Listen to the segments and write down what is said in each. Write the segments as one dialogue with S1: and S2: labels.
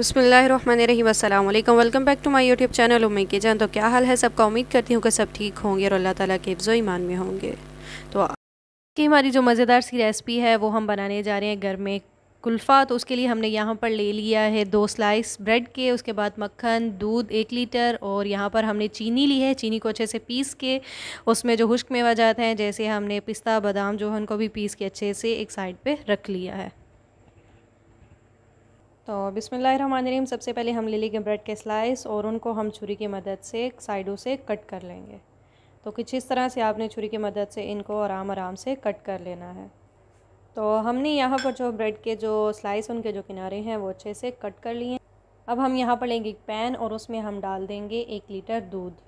S1: बसमीम अल्लाम welcome back to my YouTube channel उम्मीद के जान तो क्या हाल है सबका उम्मीद करती हूँ कि सब ठीक होंगे और अल्लाह ताला के हिफ़ो ईमान में होंगे तो कि हमारी जो मज़ेदार सी रेसिपी है वो हम बनाने जा रहे हैं घर में कुल्फ़ा तो उसके लिए हमने यहाँ पर ले लिया है दो स्लाइस ब्रेड के उसके बाद मक्खन दूध एक लीटर और यहाँ पर हमने चीनी ली है चीनी को अच्छे से पीस के उसमें जो खुश्क मेवा जाते हैं जैसे हमने पिस्ता बादाम जो है उनको भी पीस के अच्छे से एक साइड पे रख लिया है तो रहीम सबसे पहले हम ले लेंगे ब्रेड के स्लाइस और उनको हम छुरी की मदद से साइडों से कट कर लेंगे तो कुछ इस तरह से आपने छुरी की मदद से इनको आराम आराम से कट कर लेना है तो हमने यहाँ पर जो ब्रेड के जो स्लाइस उनके जो किनारे हैं वो अच्छे से कट कर लिए अब हम यहाँ पर लेंगे एक पैन और उसमें हम डाल देंगे एक लीटर दूध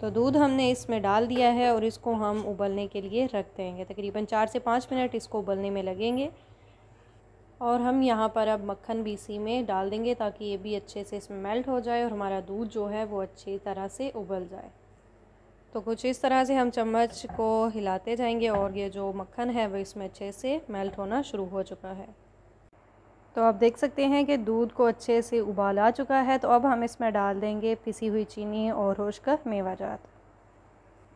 S1: तो दूध हमने इसमें डाल दिया है और इसको हम उबलने के लिए रख देंगे तकरीबन चार से पाँच मिनट इसको उबलने में लगेंगे और हम यहाँ पर अब मक्खन भी इसी में डाल देंगे ताकि ये भी अच्छे से इसमें मेल्ट हो जाए और हमारा दूध जो है वो अच्छी तरह से उबल जाए तो कुछ इस तरह से हम चम्मच को हिलाते जाएंगे और ये जो मक्खन है वो इसमें अच्छे से मेल्ट होना शुरू हो चुका है तो आप देख सकते हैं कि दूध को अच्छे से उबाल आ चुका है तो अब हम इसमें डाल देंगे पिसी हुई चीनी और होश का मेवा जात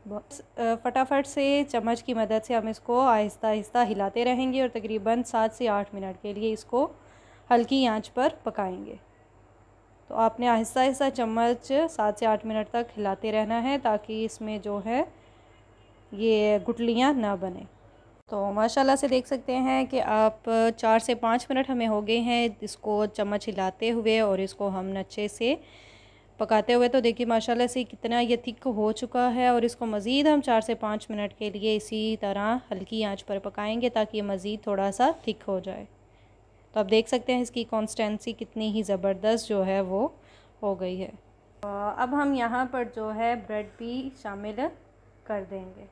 S1: बस फटाफट से चम्मच की मदद से हम इसको आहिस्ता आहिस्ता हिलाते रहेंगे और तकरीबन सात से आठ मिनट के लिए इसको हल्की आंच पर पकाएंगे तो आपने आहिस्ता आहिस्ता चम्मच सात से आठ मिनट तक हिलाते रहना है ताकि इसमें जो है ये गुटलियाँ ना बने तो माशाल्लाह से देख सकते हैं कि आप चार से पाँच मिनट हमें हो गए हैं इसको चम्मच हिलाते हुए और इसको हम अच्छे से पकाते हुए तो देखिए माशाल्लाह से कितना ये थिक हो चुका है और इसको मज़ीद हम चार से पाँच मिनट के लिए इसी तरह हल्की आंच पर पकाएंगे ताकि ये मज़ीद थोड़ा सा थिक हो जाए तो आप देख सकते हैं इसकी कॉन्स्टेंसी कितनी ही ज़बरदस्त जो है वो हो गई है अब हम यहाँ पर जो है ब्रेड भी शामिल कर देंगे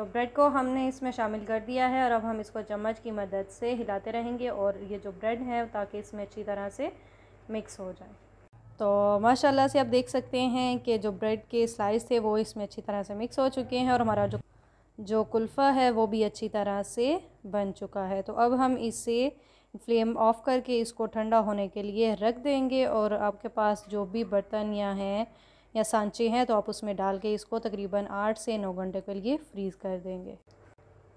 S1: तो ब्रेड को हमने इसमें शामिल कर दिया है और अब हम इसको चम्मच की मदद से हिलाते रहेंगे और ये जो ब्रेड है ताकि इसमें अच्छी तरह से मिक्स हो जाए तो माशाल्लाह से आप देख सकते हैं कि जो ब्रेड के स्लाइस थे वो इसमें अच्छी तरह से मिक्स हो चुके हैं और हमारा जो जो कुल्फ़ा है वो भी अच्छी तरह से बन चुका है तो अब हम इसे फ्लेम ऑफ़ करके इसको ठंडा होने के लिए रख देंगे और आपके पास जो भी बर्तन या हैं या सांचे हैं तो आप उसमें डाल के इसको तकरीबन आठ से नौ घंटे के लिए फ्रीज़ कर देंगे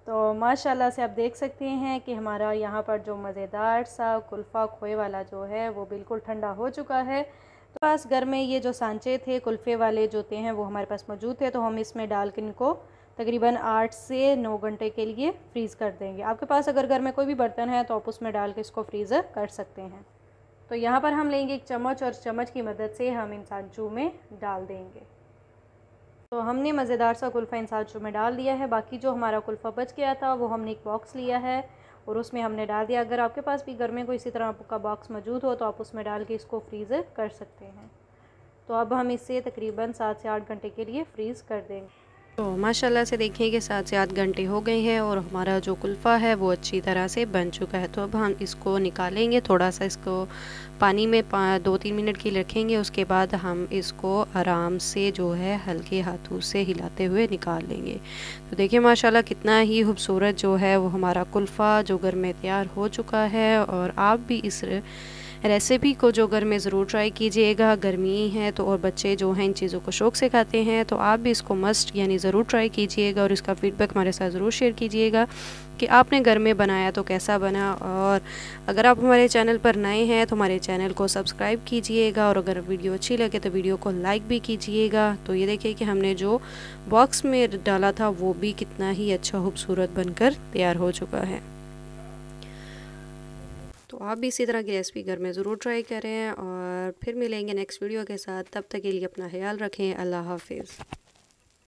S1: तो माशाल्लाह से आप देख सकते हैं कि हमारा यहाँ पर जो मज़ेदार सा कुल्फ़ा खोए वाला जो है वो बिल्कुल ठंडा हो चुका है तो पास घर में ये जो सांचे थे कुल्फ़े वाले जो थे हैं वो हमारे पास मौजूद थे तो हम इसमें डाल के इनको तकरीबन आठ से नौ घंटे के लिए फ्रीज़ कर देंगे आपके पास अगर घर में कोई भी बर्तन है तो आप उसमें डाल के इसको फ्रीज़ कर सकते हैं तो यहाँ पर हम लेंगे एक चम्मच और चम्मच की मदद से हम इन सांचू में डाल देंगे तो हमने मज़ेदार सा कुल्फ़ा इन सांचू में डाल दिया है बाकी जो हमारा कुल्फ़ा बच गया था वो हमने एक बॉक्स लिया है और उसमें हमने डाल दिया अगर आपके पास भी घर में कोई इसी तरह आपका बॉक्स मौजूद हो तो आप उसमें डाल के इसको फ्रीज़ कर सकते हैं तो अब हम इसे तकरीबन सात से आठ घंटे के लिए फ्रीज़ कर देंगे तो माशाल्लाह से देखें कि सात से आठ घंटे हो गए हैं और हमारा जो कुल्फ़ा है वो अच्छी तरह से बन चुका है तो अब हम इसको निकालेंगे थोड़ा सा इसको पानी में पा, दो तीन मिनट की रखेंगे उसके बाद हम इसको आराम से जो है हल्के हाथों से हिलाते हुए निकाल लेंगे तो देखिए माशाल्लाह कितना ही खूबसूरत जो है वो हमारा कुल्फ़ा जो घर में तैयार हो चुका है और आप भी इस रेसिपी को जो घर में ज़रूर ट्राई कीजिएगा गर्मी है तो और बच्चे जो हैं इन चीज़ों को शौक से खाते हैं तो आप भी इसको मस्ट यानी ज़रूर ट्राई कीजिएगा और इसका फीडबैक हमारे साथ ज़रूर शेयर कीजिएगा कि आपने घर में बनाया तो कैसा बना और अगर आप हमारे चैनल पर नए हैं तो हमारे चैनल को सब्सक्राइब कीजिएगा और अगर वीडियो अच्छी लगे तो वीडियो को लाइक भी कीजिएगा तो ये देखिए कि हमने जो बॉक्स में डाला था वो भी कितना ही अच्छा खूबसूरत बनकर तैयार हो चुका है आप भी इसी तरह की रेसिपी घर में ज़रूर ट्राई करें और फिर मिलेंगे नेक्स्ट वीडियो के साथ तब तक के लिए अपना ख्याल रखें अल्लाह हाफिज़